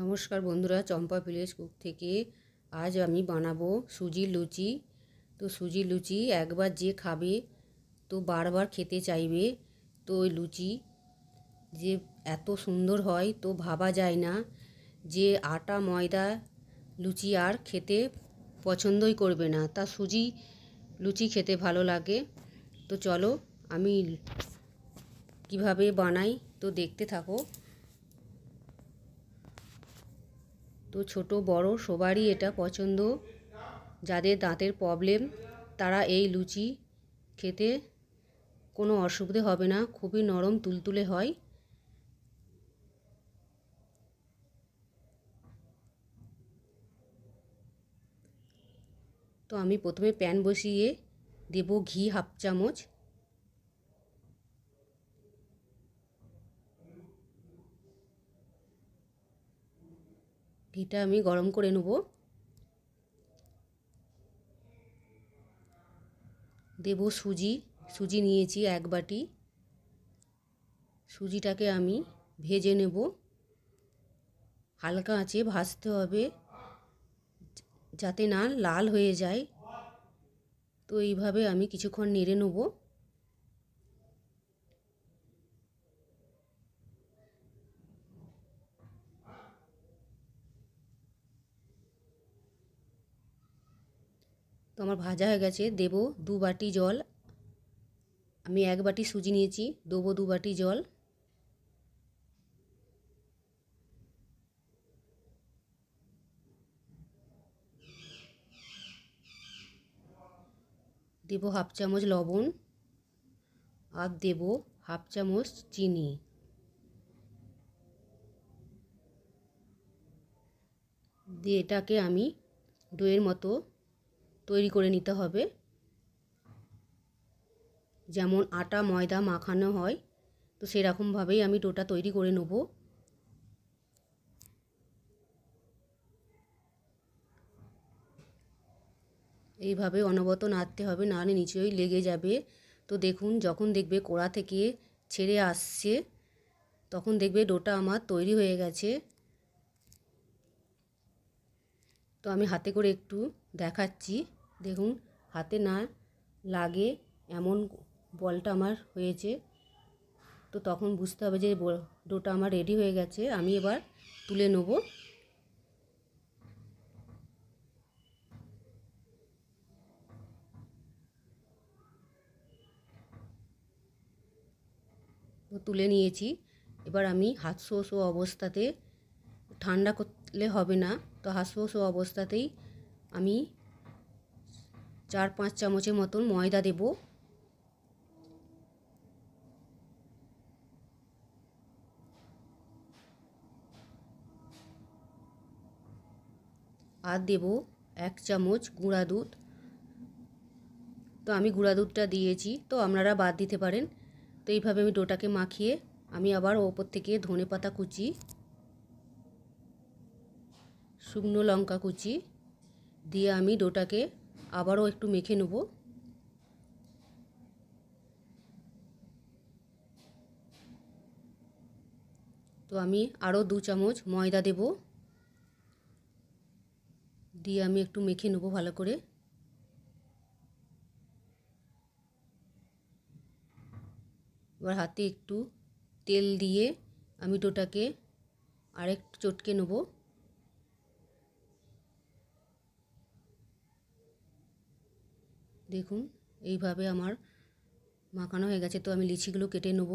নমস্কার বন্ধুরা চম্পা village cook থেকে আজ আমি বানাবো সুজির লুচি তো সুজির লুচি একবার যে খাবে তো বারবার খেতে চাইবে তো ওই লুচি যে এত সুন্দর হয় তো ভাবা যায় না যে আটা ময়দা লুচি আর খেতে পছন্দই করবে না তা সুজি লুচি খেতে ভালো লাগে তো চলো আমি কিভাবে বানাই তো দেখতে থাকো তো ছোট বড় সবারই এটা পছন্দ যাদের দাঁতের প্রবলেম তারা এই লুচি খেতে কোনো অসুবিধে হবে না খুবই নরম তুলতুলে হয় তো আমি প্রথমে প্যান বসিয়ে দেব ঘি হাফ চামচ ঘিটা আমি গরম করে নেব দেব সুজি সুজি নিয়েছি এক বাটি সুজিটাকে আমি ভেজে নেব হালকা আঁচে ভাজতে হবে যাতে না লাল হয়ে যায় তো এইভাবে আমি কিছুক্ষণ নেড়ে নেবো তো আমার ভাজা হয়ে গেছে দেব দু বাটি জল আমি এক বাটি সুজি নিয়েছি দেবো দু বাটি জল দেব হাফ চামচ লবণ আর দেব হাফ চামচ চিনি দিয়ে এটাকে আমি দইয়ের মতো তৈরি করে নিতে হবে যেমন আটা ময়দা মাখানো হয় তো সেরকমভাবেই আমি ডোটা তৈরি করে নেব এইভাবে অনবত নাড়তে হবে নাড়লে নিচেই লেগে যাবে তো দেখুন যখন দেখবে কোড়া থেকে ছেড়ে আসছে তখন দেখবে ডোটা আমার তৈরি হয়ে গেছে তো আমি হাতে করে একটু দেখাচ্ছি দেখুন হাতে না লাগে এমন বলটা আমার হয়েছে তো তখন বুঝতে হবে যে ডোটা আমার রেডি হয়ে গেছে আমি এবার তুলে নেব তুলে নিয়েছি এবার আমি হাত শো অবস্থাতে ঠান্ডা করলে হবে না তো হাত শো অবস্থাতেই আমি চার পাঁচ চামচের মতন ময়দা দেব আর দেব এক চামচ গুঁড়া দুধ তো আমি গুঁড়া দুধটা দিয়েছি তো আপনারা বাদ দিতে পারেন তো এইভাবে আমি ডোটাকে মাখিয়ে আমি আবার ওপর থেকে ধনে পাতা কুচি শুকনো লঙ্কা কুচি দিয়ে আমি ডোটাকে আবারও একটু মেখে নেব তো আমি আরও দু চামচ ময়দা দেব দিয়ে আমি একটু মেখে নেব ভালো করে এবার হাতে একটু তেল দিয়ে আমি ডোটাকে আরেক চটকে নেবো দেখুন এইভাবে আমার মাখানো হয়ে গেছে তো আমি লিচিগুলো কেটে নেব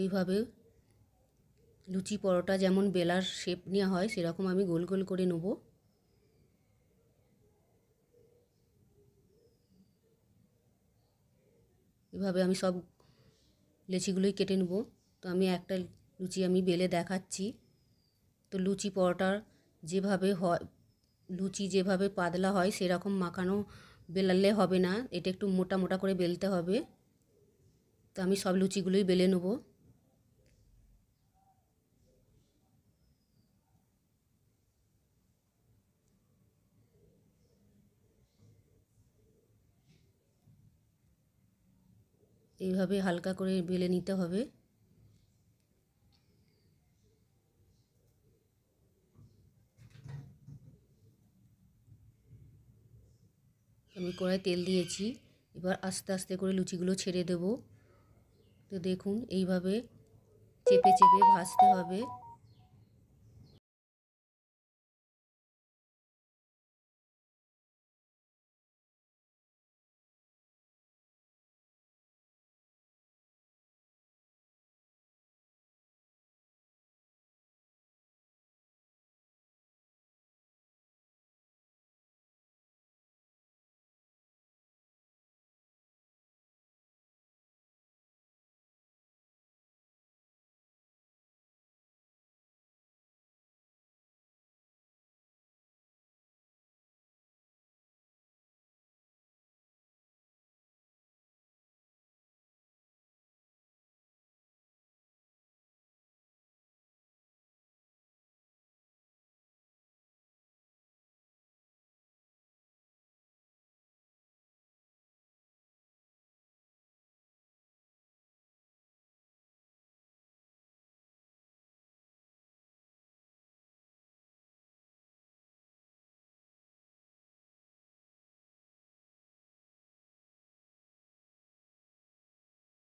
এইভাবে লুচি পরোটা যেমন বেলার শেপ নেওয়া হয় সেরকম আমি গোল গোল করে নেব এভাবে আমি সব লেচিগুলোই কেটে নেব তো আমি একটা লুচি আমি বেলে দেখাচ্ছি তো লুচি পরোটা যেভাবে হয় লুচি যেভাবে পাতলা হয় সেরকম মাখানো বেলালে হবে না এটা একটু মোটা মোটা করে বেলতে হবে তো আমি সব লুচিগুলোই বেলে নেব এইভাবে হালকা করে বেলে নিতে হবে আমি কড়াই তেল দিয়েছি এবার আস্তে আস্তে করে লুচিগুলো ছেড়ে দেব তো দেখুন এইভাবে চেপে চেপে ভাজতে হবে